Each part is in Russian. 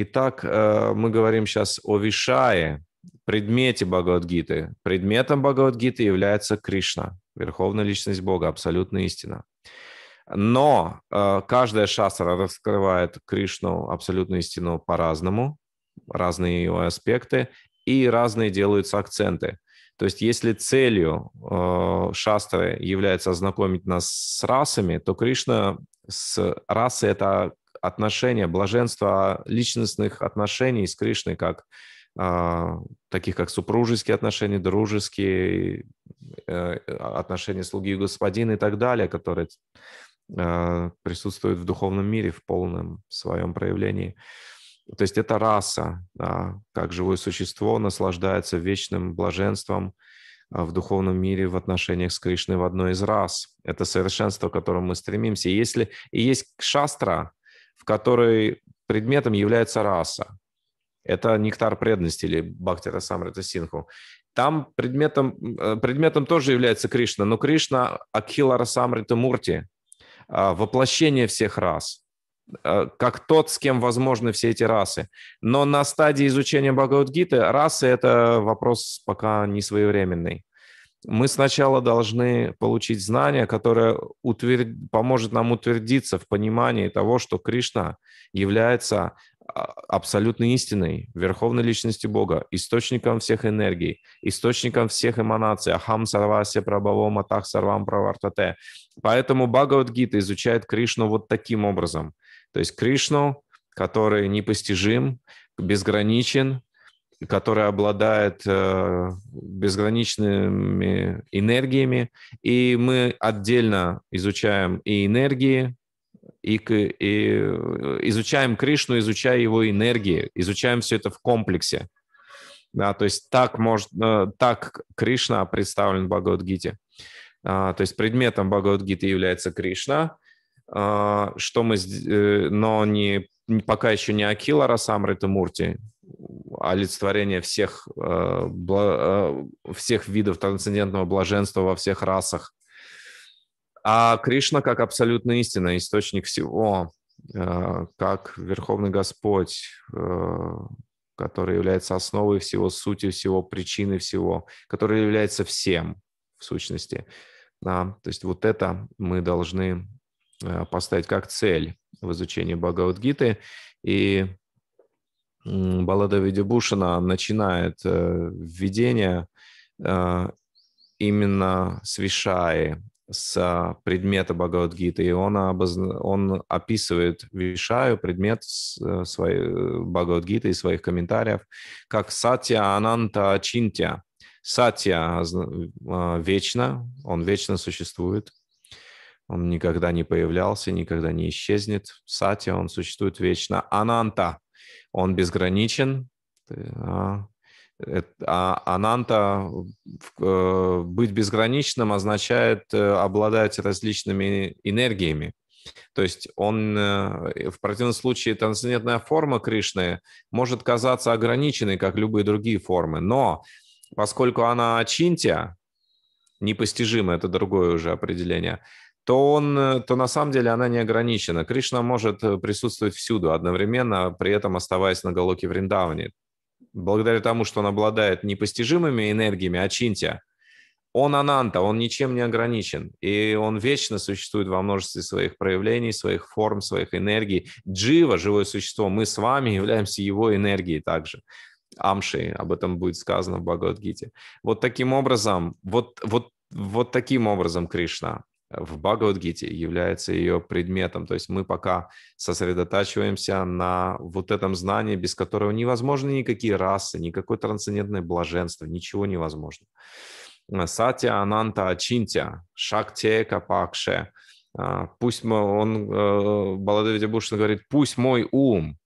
Итак, э, мы говорим сейчас о Вишае, предмете Бхагавадгиты. Предметом Бхагавадгиты является Кришна, Верховная Личность Бога, Абсолютная Истина. Но э, каждая шастра раскрывает Кришну, абсолютную истину по-разному, разные ее аспекты, и разные делаются акценты. То есть если целью э, шастры является ознакомить нас с расами, то Кришна с расы это отношения, блаженство личностных отношений с Кришной, как а, таких как супружеские отношения, дружеские э, отношения слуги и господина и так далее, которые а, присутствуют в духовном мире в полном своем проявлении. То есть это раса, да, как живое существо наслаждается вечным блаженством а, в духовном мире в отношениях с Кришной в одной из рас. Это совершенство, к которому мы стремимся. если и есть шастра, в которой предметом является раса. Это нектар преданности или Бхактира Самрита Синху. Там предметом, э, предметом тоже является Кришна, но Кришна Акхила Расамрита Мурти, а, воплощение всех рас, э, как тот, с кем возможны все эти расы. Но на стадии изучения Бхагавадгиты расы – это вопрос пока не своевременный мы сначала должны получить знание, которое утвер... поможет нам утвердиться в понимании того, что Кришна является а, абсолютной истиной, верховной личностью Бога, источником всех энергий, источником всех эманаций, ахам сарвасе прабаво матах сарвам правартате. Поэтому Бхагавадгита изучает Кришну вот таким образом. То есть Кришну, который непостижим, безграничен, которая обладает э, безграничными энергиями, и мы отдельно изучаем и энергии, и, и э, изучаем Кришну, изучая его энергии, изучаем все это в комплексе. Да, то есть так, может, э, так Кришна представлен в Бхагавадгите. А, то есть предметом Бхагавадгиты является Кришна, а, что мы, э, но не, пока еще не Акила Расамрита Мурти, олицетворение всех, э, э, всех видов трансцендентного блаженства во всех расах. А Кришна как абсолютная истина, источник всего, э, как Верховный Господь, который является основой всего, сутью всего, причиной всего, который является всем в сущности. Да, то есть вот это мы должны поставить как цель в изучении Бхагавадгиты. И баллада Ведебушина начинает э, введение э, именно с Вишаи, с э, предмета Бхагавадгиты, и он, обозна... он описывает Вишаю, предмет своей... Бхагавадгиты и своих комментариев, как Сатья Ананта Ачинтя. Сатья вечно, он вечно существует, он никогда не появлялся, никогда не исчезнет. Сатья, он существует вечно. Ананта он безграничен. А, а ананта э, быть безграничным означает э, обладать различными энергиями. То есть он, э, в противном случае, трансцендентная форма Кришны может казаться ограниченной, как любые другие формы. Но поскольку она Ачинтия, непостижимо, это другое уже определение, то, он, э, то на самом деле она не ограничена. Кришна может э, присутствовать всюду одновременно, при этом оставаясь на Галоке Вриндаване. Благодаря тому, что он обладает непостижимыми энергиями Ачинтия, он ананта, он ничем не ограничен, и он вечно существует во множестве своих проявлений, своих форм, своих энергий. Джива, живое существо, мы с вами являемся его энергией также. Амши, об этом будет сказано в Бхагавадгите. Вот таким образом, вот, вот, вот таким образом Кришна в Бхагавадгите является ее предметом. То есть мы пока сосредотачиваемся на вот этом знании, без которого невозможно никакие расы, никакое трансцендентное блаженство, ничего невозможно. Э, Сатя, Ананта, Ачинтя, Шакте, Капакше. Э, пусть мы, он, э, Баладевидя Бушин говорит, пусть мой ум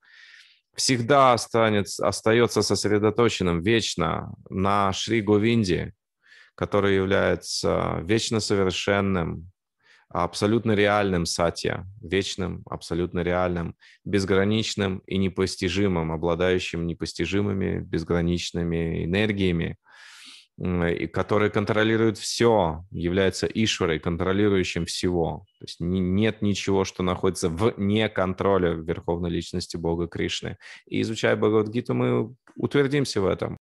всегда останется, остается сосредоточенным вечно на Шри Говинде, который является вечно совершенным, абсолютно реальным сатья, вечным, абсолютно реальным, безграничным и непостижимым, обладающим непостижимыми безграничными энергиями, и который контролирует все, является Ишварой, контролирующим всего. То есть нет ничего, что находится вне контроля Верховной Личности Бога Кришны. И изучая Бхагавадгиту, мы утвердимся в этом.